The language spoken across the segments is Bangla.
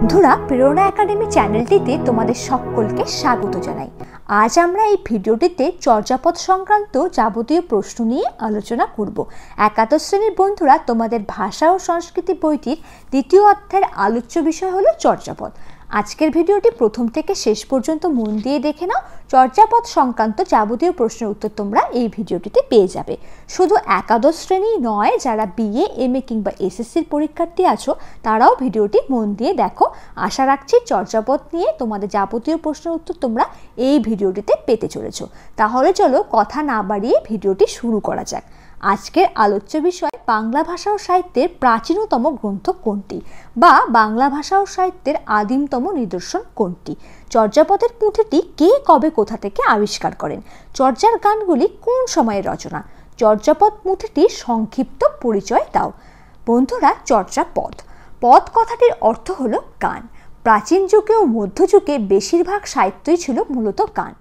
বন্ধুরা প্রেরণা একাডেমি চ্যানেলটিতে তোমাদের সকলকে স্বাগত জানাই আজ আমরা এই ভিডিওটিতে চর্যাপদ সংক্রান্ত যাবতীয় প্রশ্ন নিয়ে আলোচনা করব একাদশ শ্রেণীর বন্ধুরা তোমাদের ভাষা ও সংস্কৃতি বইটির দ্বিতীয় অর্থের আলোচ্য বিষয় হলো চর্যাপদ আজকের ভিডিওটি প্রথম থেকে শেষ পর্যন্ত মন দিয়ে দেখে নাও চর্যাপদ সংক্রান্ত যাবতীয় প্রশ্নের উত্তর তোমরা এই ভিডিওটিতে পেয়ে যাবে শুধু একাদশ শ্রেণী নয় যারা বিএ এম এ কিংবা এসএসসির পরীক্ষার্থী আছো তারাও ভিডিওটি মন দিয়ে দেখো আশা রাখছি চর্যাপদ নিয়ে তোমাদের যাবতীয় প্রশ্নের উত্তর তোমরা এই ভিডিওটিতে পেতে চলেছ তাহলে চলো কথা না বাড়িয়ে ভিডিওটি শুরু করা যাক আজকের আলোচ্য বিষয় বাংলা ভাষা ও সাহিত্যের প্রাচীনতম গ্রন্থ কোনটি বা বাংলা ভাষা ও সাহিত্যের আদিমতম নিদর্শন কোনটি চর্যাপদের পুঁথিটি কে কবে কোথা থেকে আবিষ্কার করেন চর্যার গানগুলি কোন সময়ের রচনা চর্যাপদ পুঁথিটি সংক্ষিপ্ত পরিচয় দাও বন্ধুরা চর্যাপদ পদ কথাটির অর্থ হলো গান প্রাচীন যুগে ও মধ্যযুগে বেশিরভাগ সাহিত্যই ছিল মূলত গান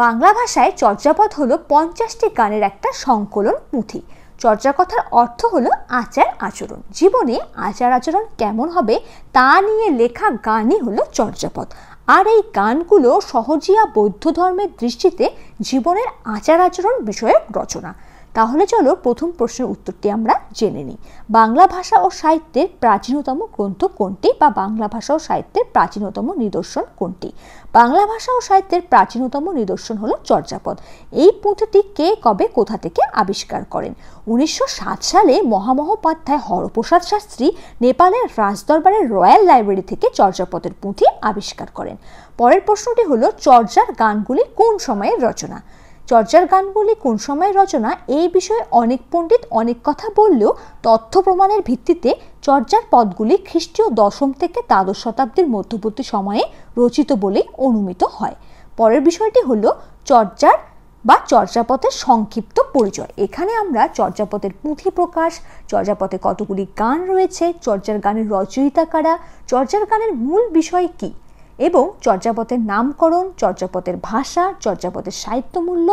বাংলা ভাষায় চর্যাপদ হলো পঞ্চাশটি গানের একটা সংকলন পুঁথি চর্যা কথার অর্থ হলো আচার আচরণ জীবনে আচার আচরণ কেমন হবে তা নিয়ে লেখা গানই হলো চর্যাপদ আর এই গানগুলো সহজিয়া বৌদ্ধ ধর্মের দৃষ্টিতে জীবনের আচার আচরণ বিষয়ক রচনা তাহলে চলো প্রথম প্রশ্নের উত্তরটি আমরা জেনে নিই বাংলা ভাষা ও সাহিত্যের প্রাচীনতম গ্রন্থ কোনটি বা বাংলা ভাষা ও সাহিত্যের প্রাচীনতম নিদর্শন কোনটি বাংলা ভাষা ও সাহিত্যের প্রাচীনতম নিদর্শন হলো চর্যাপদ এই পুঁথিটি কে কবে কোথা থেকে আবিষ্কার করেন উনিশশো সালে মহামহোপাধ্যায় হরপ্রসাদ শাস্ত্রী নেপালের রাজদরবারের রয়্যাল লাইব্রেরি থেকে চর্যাপদের পুঁথি আবিষ্কার করেন পরের প্রশ্নটি হলো চর্যার গানগুলি কোন সময়ের রচনা চর্চার গানগুলি কোন সময়ের রচনা এই বিষয়ে অনেক পণ্ডিত অনেক কথা বললেও তথ্য প্রমাণের ভিত্তিতে চর্যার পদগুলি খ্রিস্টীয় দশম থেকে দ্বাদশ শতাব্দীর মধ্যবর্তী সময়ে রচিত বলেই অনুমিত হয় পরের বিষয়টি হল চর্চার বা চর্যাপথের সংক্ষিপ্ত পরিচয় এখানে আমরা চর্যাপথের পুঁথি প্রকাশ চর্যাপথে কতগুলি গান রয়েছে চর্যার গানের রচয়িতা কারা চর্যার গানের মূল বিষয় কী এবং চর্যাপদের নামকরণ চর্যাপদের ভাষা চর্যাপদের সাহিত্যমূল্য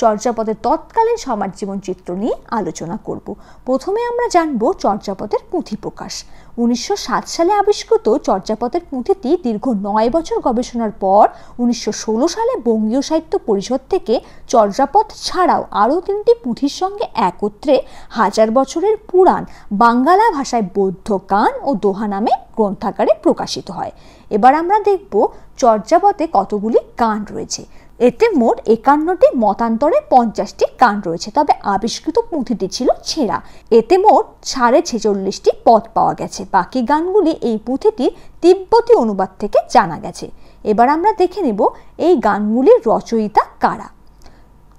চর্যাপদের তৎকালীন সমাজ জীবন চিত্র নিয়ে আলোচনা করব প্রথমে আমরা জানব চর্যাপদের পুঁথি প্রকাশ উনিশশো সালে আবিষ্কৃত চর্যাপদের পুঁথিটি দীর্ঘ নয় বছর গবেষণার পর উনিশশো সালে বঙ্গীয় সাহিত্য পরিষদ থেকে চর্যাপদ ছাড়াও আরও তিনটি পুঁথির সঙ্গে একত্রে হাজার বছরের পুরাণ বাঙ্গালা ভাষায় বৌদ্ধ গান ও দোহা নামে গ্রন্থাকারে প্রকাশিত হয় এবার আমরা দেখব চর্যাপদে কতগুলি গান রয়েছে এতে মোট একান্নটি মতান্তরে পঞ্চাশটি গান রয়েছে তবে আবিষ্কৃত পুঁথিটি ছিল ছেঁড়া এতে মোট সাড়ে ছেচল্লিশটি পদ পাওয়া গেছে বাকি গানগুলি এই পুঁথিটির তিব্বতী অনুবাদ থেকে জানা গেছে এবার আমরা দেখে নেব এই গানগুলির রচয়িতা কারা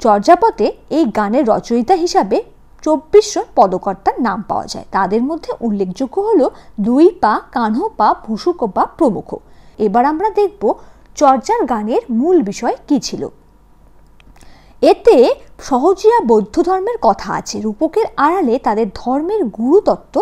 চর্যাপথে এই গানের রচয়িতা হিসাবে চব্বিশ জন পদকর্তার নাম পাওয়া যায় তাদের মধ্যে উল্লেখযোগ্য হল দুই পা কানহ পা ভুসুকো পা প্রমুখ এবার আমরা দেখব চর্যার গানের মূল বিষয় কি ছিল এতে সহজিয়া বৌদ্ধ ধর্মের কথা আছে রূপকের আড়ালে তাদের ধর্মের গুরুতত্ত্ব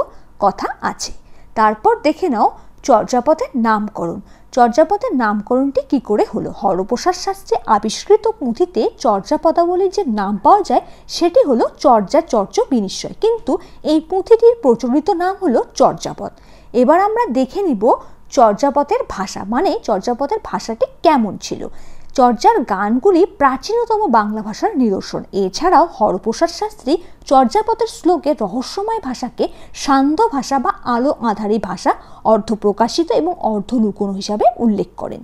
কথা আছে তারপর দেখে নাও চর্যাপথের নামকরণ চর্যাপদের নামকরণটি কি করে হলো হরপ্রসাদ শাস্ত্রে আবিষ্কৃত পুঁথিতে চর্যাপদাবলীর যে নাম পাওয়া যায় সেটি হলো চর্যা চর্চ বিনিশ্চয় কিন্তু এই পুঁথিটির প্রচলিত নাম হলো চর্যাপদ এবার আমরা দেখে নিব চর্যাপদের ভাষা মানে চর্যাপদের ভাষাটি কেমন ছিল চর্যার গানগুলি প্রাচীনতম বাংলা ভাষার নিদর্শন এছাড়াও হরপ্রসাদ শাস্ত্রী চর্যাপথের শ্লোকে রহস্যময় ভাষাকে সান্ধ্য ভাষা বা আলো আধারী ভাষা অর্ধপ্রকাশিত এবং অর্ধ লুকোনো হিসাবে উল্লেখ করেন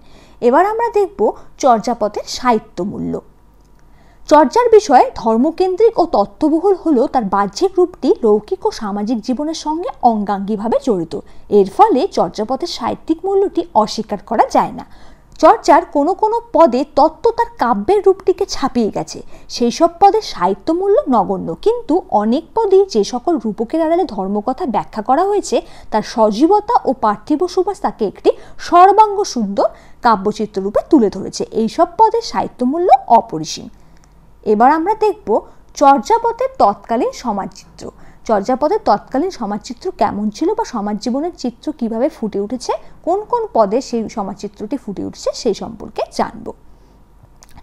এবার আমরা দেখব সাহিত্য সাহিত্যমূল্য চর্চার বিষয়ে ধর্মকেন্দ্রিক ও তত্ত্ববহুল হলেও তার বাহ্যিক রূপটি লৌকিক ও সামাজিক জীবনের সঙ্গে অঙ্গাঙ্গিভাবে জড়িত এর ফলে চর্যাপথের সাহিত্যিক মূল্যটি অস্বীকার করা যায় না চর্চার কোনো কোনো পদে তত্ত্ব তার কাব্যের রূপটিকে ছাপিয়ে গেছে সেই সব পদে সাহিত্যমূল্য নগণ্য কিন্তু অনেক পদেই যে সকল রূপকের আড়ালে ধর্মকথা ব্যাখ্যা করা হয়েছে তার সজীবতা ও পার্থিব সুবাস তাকে একটি সর্বাঙ্গ সুন্দর কাব্যচিত্র রূপে তুলে ধরেছে এই সব পদে সাহিত্যমূল্য অপরিসীম এবার আমরা দেখব চর্যাপদের তৎকালীন সমাজচিত্র চর্যাপদের তৎকালীন সমাজচিত্র কেমন ছিল বা সমাজ জীবনের চিত্র কিভাবে ফুটে উঠেছে কোন কোন পদে সেই সমাজচিত্রটি ফুটে উঠেছে সেই সম্পর্কে জানব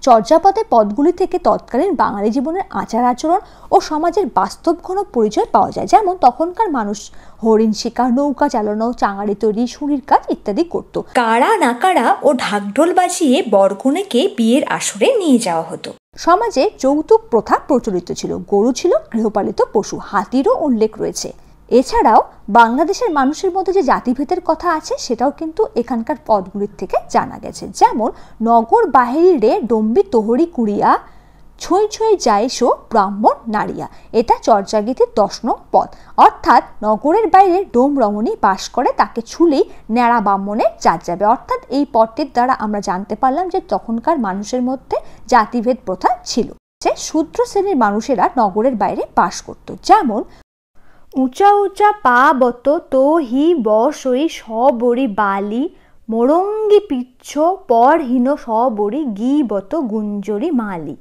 চর্যাপদের পদগুলি থেকে তৎকালীন বাঙালি জীবনের আচার আচরণ ও সমাজের বাস্তব ঘন পরিচয় পাওয়া যায় যেমন তখনকার মানুষ হরিণ শিকার নৌকা চালানো চাঙাড়ি তৈরি শুরির কাজ ইত্যাদি করত কারা নাকারা ও ঢাকঢোল বাজিয়ে বরকনেকে বিয়ের আসরে নিয়ে যাওয়া হতো সমাজে যৌতুক প্রথা প্রচলিত ছিল গরু ছিল গৃহপালিত পশু হাতিরও উল্লেখ রয়েছে এছাড়াও বাংলাদেশের মানুষের মধ্যে যে জাতিভেদের কথা আছে সেটাও কিন্তু এখানকার পদগুলির থেকে জানা গেছে যেমন নগর বাহিরে ডম্বি তোহরি কুড়িয়া ছুঁই ছুঁই সো ব্রাহ্মণ নারিয়া এটা চর্যাগীতির দশ নং পদ অর্থাৎ নগরের বাইরে ডোম রমণী বাস করে তাকে ছুলেই ন্যাড়া ব্রাহ্মণের জাত যাবে অর্থাৎ এই পদটির দ্বারা আমরা জানতে পারলাম যে তখনকার মানুষের মধ্যে জাতিভেদ প্রথা ছিল যে শূদ্র শ্রেণীর মানুষেরা নগরের বাইরে বাস করত যেমন উঁচা উঁচা পা বত তো হি বসই সবরি বালি মোরঙ্গি পিচ্ছ পরহীন সবরি গিবত গুঞ্জরি মালি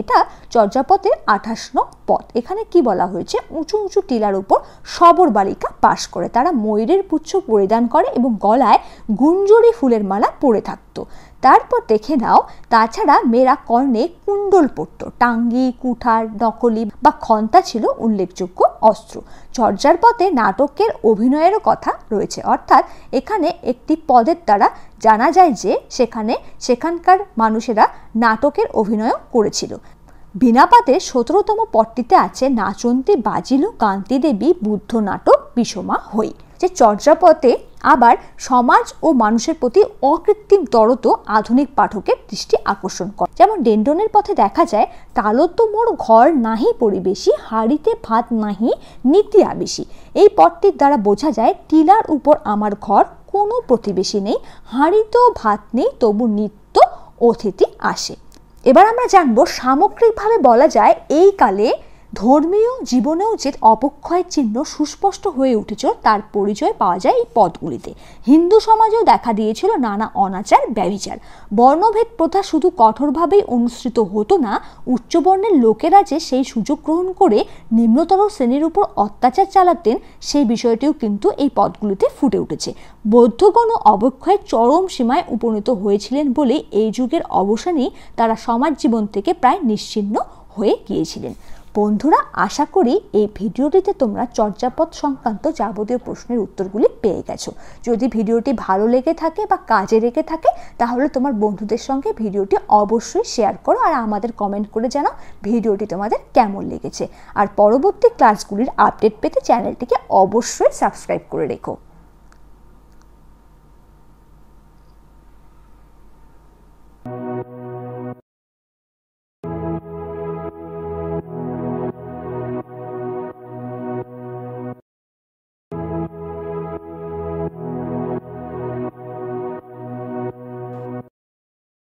এটা চর্যাপথের আঠাশ নং পথ এখানে কি বলা হয়েছে উঁচু উঁচু টিলার উপর সবর বালিকা বাস করে তারা ময়ূরের পুচ্ছ পরিধান করে এবং গলায় গুঞ্জরি ফুলের মালা পরে থাকতো তারপর দেখে নাও তাছাড়া মেয়েরা কর্ণে কুণ্ডল পরত টাঙ্গি কুঠার নকলি বা খন্তা ছিল উল্লেখযোগ্য অস্ত্র চর্যার পথে নাটকের অভিনয়েরও কথা রয়েছে অর্থাৎ এখানে একটি পদের দ্বারা জানা যায় যে সেখানে সেখানকার মানুষেরা নাটকের অভিনয়ও করেছিল বিনাপাতে সতেরোতম পটটিতে আছে নাচন্তি বাজিল কান্তি দেবী বুদ্ধ নাটক বিষমা হই যে চর্যাপথে আবার সমাজ ও মানুষের প্রতি অকৃত্রিম দরত আধুনিক পাঠকের দৃষ্টি আকর্ষণ করে যেমন ডেন্ডনের পথে দেখা যায় তালো তো মোর ঘর নাহি পরিবেশি হাড়িতে ভাত নাহি নীতি আবেশি এই পথটির দ্বারা বোঝা যায় টিলার উপর আমার ঘর কোনো প্রতিবেশী নেই হাঁড়িতেও ভাত নেই তবু নিত্য অতিথি আসে এবার আমরা জানবো সামগ্রিকভাবে বলা যায় এই কালে ধর্মীয় জীবনেও যে অপক্ষয়ের চিহ্ন সুস্পষ্ট হয়ে উঠেছিল তার পরিচয় পাওয়া যায় এই পদগুলিতে হিন্দু সমাজেও দেখা দিয়েছিল নানা অনাচার ব্যবিচার বর্ণভেদ প্রথা শুধু কঠোরভাবেই অনুসৃত হতো না উচ্চবর্ণের লোকেরা যে সেই সুযোগ গ্রহণ করে নিম্নতর শ্রেণীর উপর অত্যাচার চালাতেন সেই বিষয়টিও কিন্তু এই পদগুলিতে ফুটে উঠেছে বৌদ্ধগণ অবক্ষয়ের চরম সীমায় উপনীত হয়েছিলেন বলে এই যুগের অবসানেই তারা সমাজ জীবন থেকে প্রায় নিশ্চিন্ন হয়ে গিয়েছিলেন বন্ধুরা আশা করি এই ভিডিওটিতে তোমরা চর্যাপদ সংক্রান্ত যাবতীয় প্রশ্নের উত্তরগুলি পেয়ে গেছো যদি ভিডিওটি ভালো লেগে থাকে বা কাজে লেগে থাকে তাহলে তোমার বন্ধুদের সঙ্গে ভিডিওটি অবশ্যই শেয়ার করো আর আমাদের কমেন্ট করে জানাও ভিডিওটি তোমাদের কেমন লেগেছে আর পরবর্তী ক্লাসগুলির আপডেট পেতে চ্যানেলটিকে অবশ্যই সাবস্ক্রাইব করে রেখো